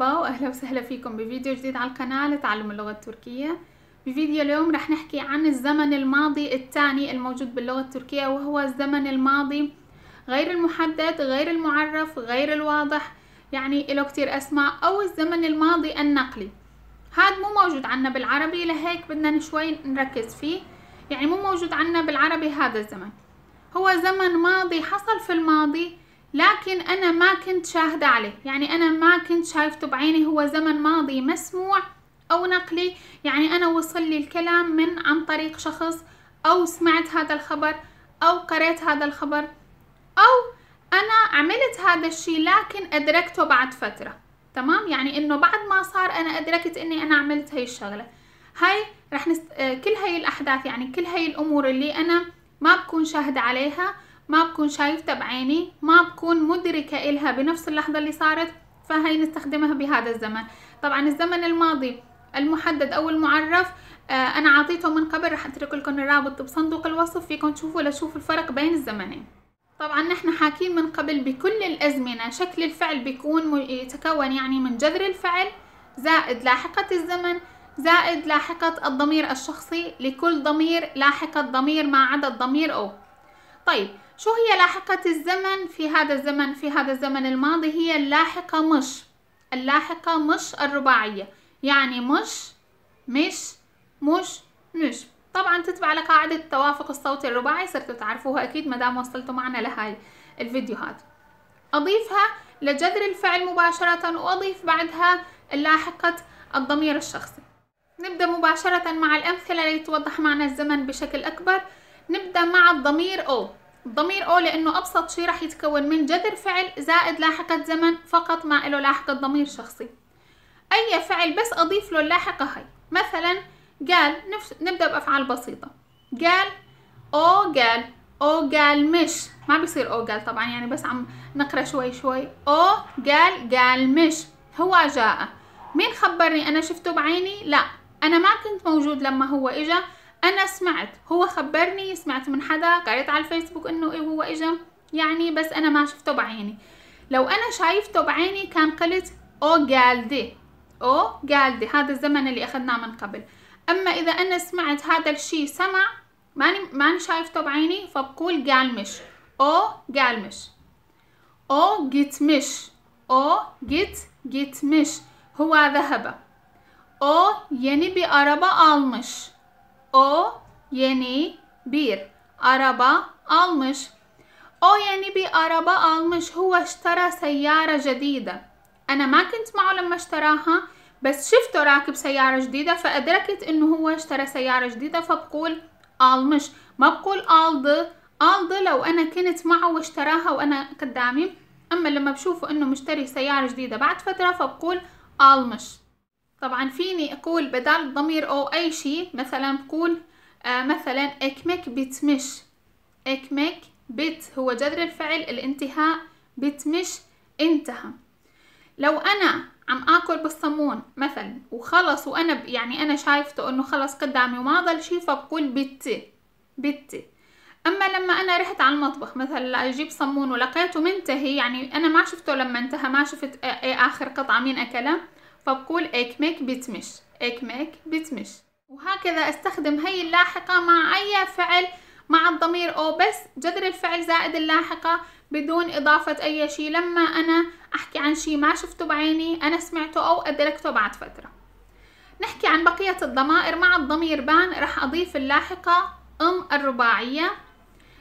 مرحبا واهلا وسهلا فيكم بفيديو جديد على القناة لتعلم اللغة التركية بفيديو اليوم رح نحكي عن الزمن الماضي الثاني الموجود باللغة التركية وهو الزمن الماضي غير المحدد غير المعرف غير الواضح يعني له كتير اسماء او الزمن الماضي النقلي هاد مو موجود عنا بالعربي لهيك بدنا شوي نركز فيه يعني مو موجود عنا بالعربي هذا الزمن هو زمن ماضي حصل في الماضي لكن أنا ما كنت شاهدة عليه يعني أنا ما كنت شايفته بعيني هو زمن ماضي مسموع أو نقلي يعني أنا وصل لي الكلام من عن طريق شخص أو سمعت هذا الخبر أو قريت هذا الخبر أو أنا عملت هذا الشيء لكن أدركته بعد فترة تمام يعني إنه بعد ما صار أنا أدركت إني أنا عملت هاي الشغلة هاي رح نست... آه، كل هاي الأحداث يعني كل هاي الأمور اللي أنا ما بكون شاهدة عليها ما بكون شايفتها بعيني ما بكون مدركة إلها بنفس اللحظة اللي صارت فهي نستخدمها بهذا الزمن طبعا الزمن الماضي المحدد أو المعرف آه، أنا عطيته من قبل راح أترك لكم الرابط بصندوق الوصف فيكم تشوفوا لشوفوا الفرق بين الزمنين طبعا نحن حاكين من قبل بكل الأزمنة شكل الفعل بيكون يتكون يعني من جذر الفعل زائد لاحقة الزمن زائد لاحقة الضمير الشخصي لكل ضمير لاحقة ضمير ما عدا الضمير أو طيب شو هي لاحقة الزمن في هذا الزمن في هذا الزمن الماضي هي اللاحقة مش اللاحقة مش الرباعية يعني مش مش مش مش طبعا تتبع لقاعدة التوافق الصوتي الرباعي صرتوا تعرفوها أكيد مدام وصلتوا معنا لهاي الفيديوهات أضيفها لجذر الفعل مباشرة وأضيف بعدها اللاحقة الضمير الشخصي نبدأ مباشرة مع الأمثلة لتوضح معنا الزمن بشكل أكبر نبدأ مع الضمير أو ضمير او لانه ابسط شيء رح يتكون من جذر فعل زائد لاحقة زمن فقط ما له لاحقة ضمير شخصي اي فعل بس اضيف له اللاحقة هي مثلا قال نفس نبدأ بافعال بسيطة قال او قال او قال مش ما بيصير او قال طبعا يعني بس عم نقرا شوي شوي او قال قال مش هو جاء مين خبرني انا شفته بعيني لا انا ما كنت موجود لما هو اجا انا سمعت هو خبرني سمعت من حدا قريت على الفيسبوك انه إيه هو اجا يعني بس انا ما شفته بعيني لو انا شايفته بعيني كان قلت او جالدي او جالدي هذا الزمن اللي اخذناه من قبل اما اذا انا سمعت هذا الشيء سمع ماني ماني شايفته بعيني فبقول جالمش او جالمش او مش او جيت gitmiş. هو ذهب او yeni bir araba almış. O yeni bir araba almış. O yeni bir araba almış. هو اشترى سيارة جديدة. أنا ما كنت معه لما اشتراها بس شفته راكب سيارة جديدة فأدركت إنه هو اشترى سيارة جديدة فبقول almış ما بقول aldı aldı لو أنا كنت معه واشتراها وأنا قدامي أما لما بشوفه إنه مشتري سيارة جديدة بعد فترة فبقول almış طبعا فيني اقول بدل ضمير او اي شيء مثلا بقول آه مثلا اكمك بتمش اكمك بت هو جذر الفعل الانتهاء بتمش انتهى لو انا عم اكل بالصمون مثلا وخلص وانا يعني انا شايفته انه خلص قدامي وما ضل شي فبقول بت بت اما لما انا رحت على المطبخ مثلا اجيب صمون ولقيته منتهي يعني انا ما شفته لما انتهى ما شفت آه، اخر قطعه مين اكلها فبقول اكمك بتمش اكمك بتمش وهكذا استخدم هي اللاحقة مع أي فعل مع الضمير أو بس جذر الفعل زائد اللاحقة بدون إضافة أي شيء لما أنا أحكي عن شيء ما شفته بعيني أنا سمعته أو أدركته بعد فترة نحكي عن بقية الضمائر مع الضمير بان رح أضيف اللاحقة أم الرباعية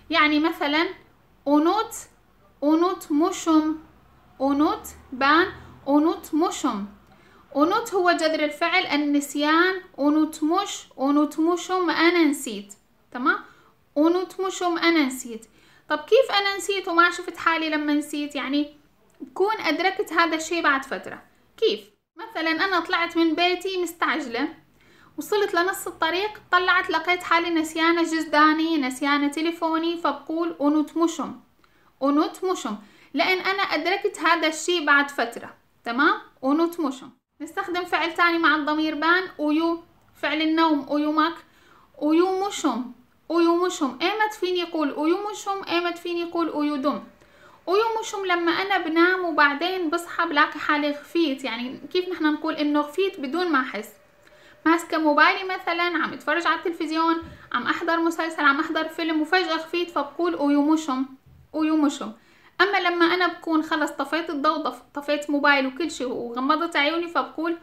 يعني مثلا أونوت أونوت مشم أونوت بان أونوت مشم ونوت هو جذر الفعل النسيان مش ونوت مشم أنا نسيت تمام مشم أنا نسيت طب كيف أنا نسيت وما شفت حالي لما نسيت يعني بكون أدركت هذا الشيء بعد فترة كيف مثلا أنا طلعت من بيتي مستعجلة وصلت لنص الطريق طلعت لقيت حالي نسيانة جزداني نسيانة تليفوني فبقول مشم ونوت مشم لأن أنا أدركت هذا الشيء بعد فترة تمام مشم نستخدم فعل تاني مع الضمير بان ويو فعل النوم ويومك ويومشم ويومشم ايمت فين يقول ويومشم ايمت فين يقول ويدم ويومشم لما انا بنام وبعدين بصحى بلاقي حالي خفيت يعني كيف نحن نقول انه خفيت بدون ما احس ماسكة موبايلي مثلا عم اتفرج على التلفزيون عم احضر مسلسل عم احضر فيلم وفجأة خفيت فبقول ويومشم ويومشم اما لما انا بكون خلص طفيت الضوء طفيت موبايل وكل شيء وغمضت عيوني فبقول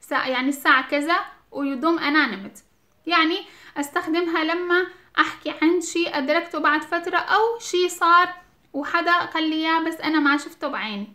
ساعة يعني الساعة كذا ويدم انا نمت يعني استخدمها لما احكي عن شيء ادركته بعد فترة او شيء صار وحدا قال لي اياه بس انا ما شفته بعيني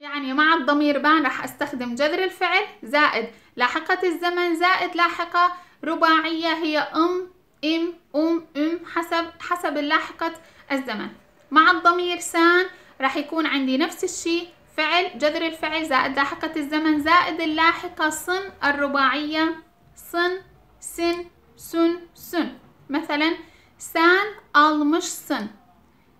يعني مع الضمير بان راح استخدم جذر الفعل زائد لاحقة الزمن زائد لاحقة رباعية هي ام ام ام ام حسب حسب لاحقة الزمن مع الضمير سان راح يكون عندي نفس الشيء فعل جذر الفعل زائد لاحقة الزمن زائد اللاحقة صن الرباعية صن سن سن سن مثلا سان almış سن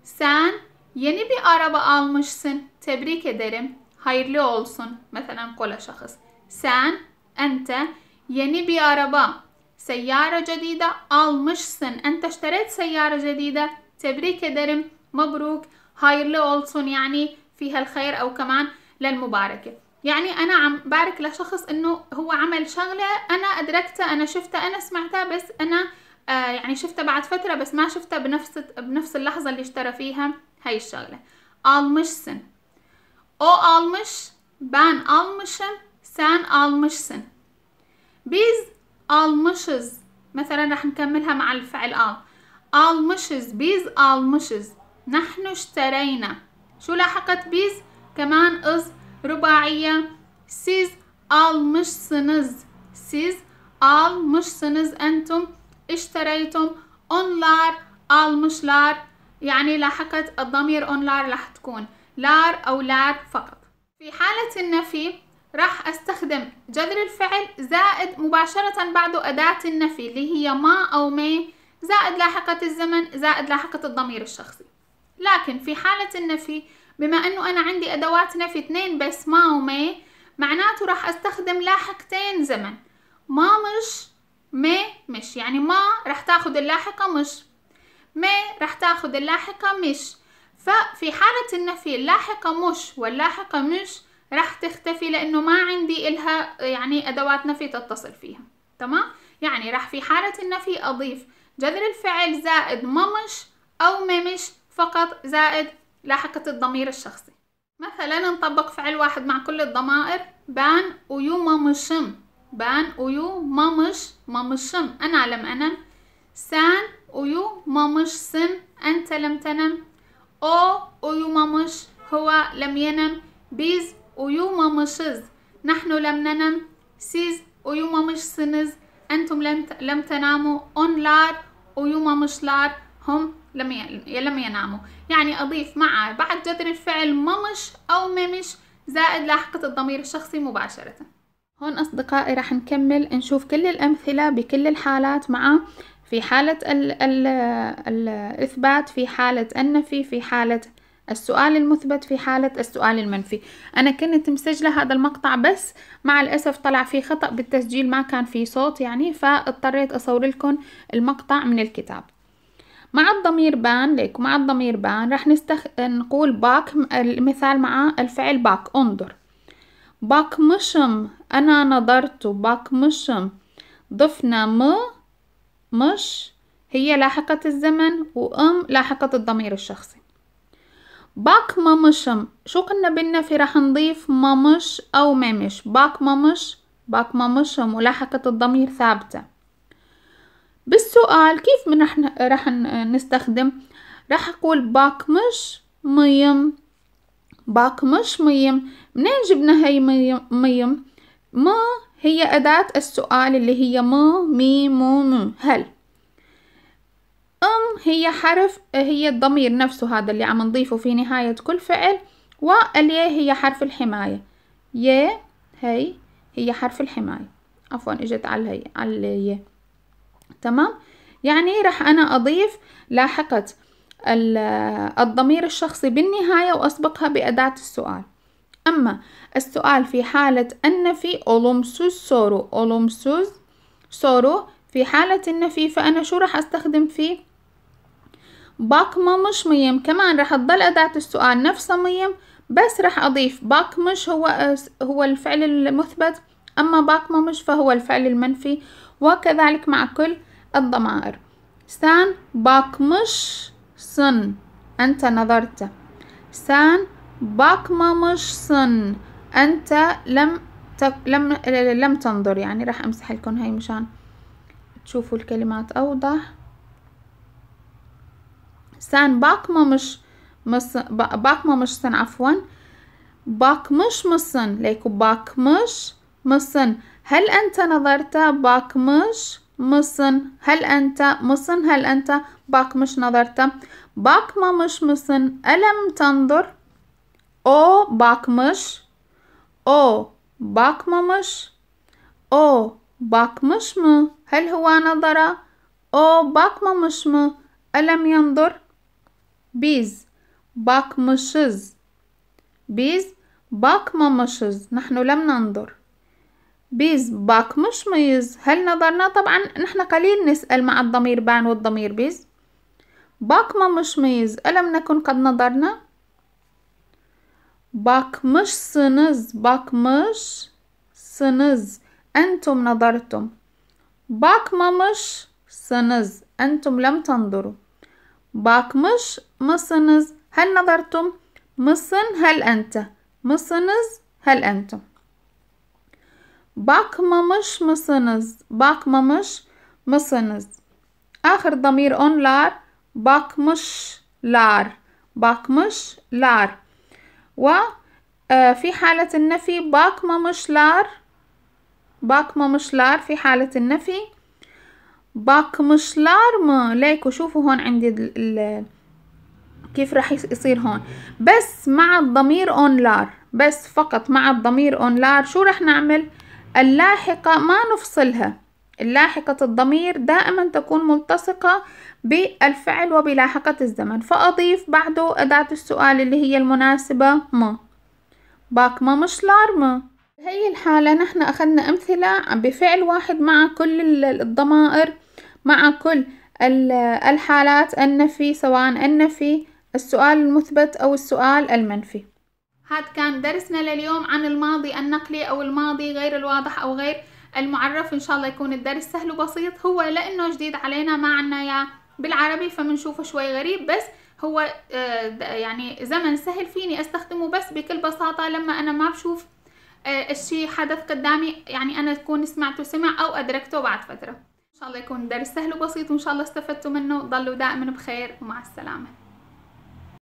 سان yeni bir araba almışsın tebrik ederim hayırlı olsun مثلا قول شخص سان أنت yeni bir araba سيارة جديدة almışsın أنت اشتريت سيارة جديدة تبريك درم مبروك هاي اللي اولسون يعني فيها الخير او كمان للمباركه يعني انا عم بارك لشخص انه هو عمل شغله انا ادركتها انا شفتها انا سمعتها بس انا آه يعني شفتها بعد فتره بس ما شفتها بنفس بنفس اللحظه اللي اشترى فيها هاي الشغله almışsın o almış ben almışım sen almışsın بيز المشز مثلا رح نكملها مع الفعل ال المشز بيز المشز نحن اشترينا شو لاحقت بيز كمان از رباعية سيز آل مش سنز سيز آل مش سنز أنتم اشتريتم اون لار آل مش لار يعني لاحقت الضمير اون لار رح تكون لار أو لار فقط في حالة النفي راح استخدم جذر الفعل زائد مباشرة بعده أداة النفي اللي هي ما أو مي زائد لاحقة الزمن زائد لاحقة الضمير الشخصي لكن في حالة النفي بما أنه أنا عندي أدوات نفي اثنين بس ما ومي معناته راح أستخدم لاحقتين زمن ما مش مي مش يعني ما راح تاخد اللاحقة مش مي راح تاخد اللاحقة مش ففي حالة النفي اللاحقة مش واللاحقة مش راح تختفي لأنه ما عندي إلها يعني أدوات نفي تتصل فيها تمام؟ يعني راح في حالة النفي أضيف جذر الفعل زائد ممش أو ممش فقط زائد لاحقة الضمير الشخصي مثلا نطبق فعل واحد مع كل الضمائر بان ويو مامشم بان ويو مامش مامشم أنا لم أنم سان ويو مامش سن أنت لم تنم أو ويو مامش هو لم ينم بيز ويو مامشز نحن لم ننم سيز ويو مامش سنز أنتم لم تناموا أون لار ويو مامش لار هم لم يناموا يعني أضيف مع بعد جذر الفعل ممش أو ممش زائد لاحقة الضمير الشخصي مباشرة هون أصدقائي راح نكمل نشوف كل الأمثلة بكل الحالات مع في حالة ال ال الإثبات في حالة النفي في حالة السؤال المثبت في حالة السؤال المنفي أنا كنت مسجلة هذا المقطع بس مع الأسف طلع فيه خطأ بالتسجيل ما كان فيه صوت يعني فاضطريت أصور لكم المقطع من الكتاب مع الضمير بان ليك مع الضمير بان راح نستخ... نقول باك المثال مع الفعل باك انظر باك مشم أنا نظرت باك مشم ضفنا م مش هي لاحقة الزمن وأم لاحقة الضمير الشخصي باك ما مشم شو قلنا في راح نضيف ما مش أو ما مش باك ما مش باك ما مشم ولاحقة الضمير ثابتة بالسؤال كيف من رح, رح نستخدم رح أقول باك مش ميم باك مش ميم منين جبنا هاي ميم ميم ما هي أداة السؤال اللي هي ما مي مو مو هل أم هي حرف هي الضمير نفسه هذا اللي عم نضيفه في نهاية كل فعل واليا هي حرف الحماية ي هي هي حرف الحماية عفوا اجت على هي على تمام يعني راح أنا أضيف لاحقة الضمير الشخصي بالنهاية وأسبقها بأداة السؤال أما السؤال في حالة النفي أولمسوز سورو أولمسوز سورو في حالة النفي فأنا شو راح أستخدم فيه مش ميم كمان راح تضل أداة السؤال نفسها ميم بس راح أضيف باك مش هو هو الفعل المثبت أما مش فهو الفعل المنفي وكذلك مع كل الضمائر سان باكمش صن أنت نظرت سان باكممش صن أنت لم تك لم لم تنظر يعني راح أمسح لكم هاي مشان تشوفوا الكلمات أوضح سان باكممش مص باكممش صن عفوا باكمش مصن ليكو باكمش مصن Hel ente nazarta bakmış mısın? Hel ente mısın? Hel ente bakmış nazarta. Bakmamış mısın? Elem tandır. O bakmış. O bakmamış. O bakmış mı? Hel huve nazara. O bakmamış mı? Elem yandır. Biz bakmışız. Biz bakmamışız. Nahnu lem nandur. بيز باك مش ميز هل نظرنا طبعا نحن قليل نسأل مع الضمير بان والضمير بيز باك ما مش ميز ألم نكن قد نظرنا باك مش سنز باك مش سنز أنتم نظرتم باك ما مش سنز أنتم لم تنظروا باك مش مصنز هل نظرتم مصن هل أنت مصنز هل أنتم Bakmamış mısınız? Bakmamış mısınız? Ahir damir onlar bakmışlar bakmışlar Ve e, fi haletin nefi bakmamışlar bakmamışlar fi haletin nefi. bakmışlar mı Leyku şufu hon indi كيف راح يصير هون بس مع الضمير اون لار بس فقط مع الضمير اون لار شو راح نعمل آه اللاحقة ما نفصلها اللاحقة الضمير دائما تكون ملتصقة بالفعل وبلاحقة الزمن فأضيف بعده أداة السؤال اللي هي المناسبة ما باك ما مش لار ما هي الحالة نحن أخذنا أمثلة بفعل واحد مع كل الضمائر مع كل الحالات النفي سواء النفي السؤال المثبت أو السؤال المنفي هاد كان درسنا لليوم عن الماضي النقلي أو الماضي غير الواضح أو غير المعرف إن شاء الله يكون الدرس سهل وبسيط هو لأنه جديد علينا ما عنا يا بالعربي فمنشوفه شوي غريب بس هو آه، يعني زمن سهل فيني استخدمه بس بكل بساطة لما أنا ما بشوف آه، الشي حدث قدامي يعني أنا تكون سمعته سمع أو أدركته بعد فترة إن شاء الله يكون الدرس سهل وبسيط وإن شاء الله استفدتوا منه ضلوا دائما بخير ومع السلامة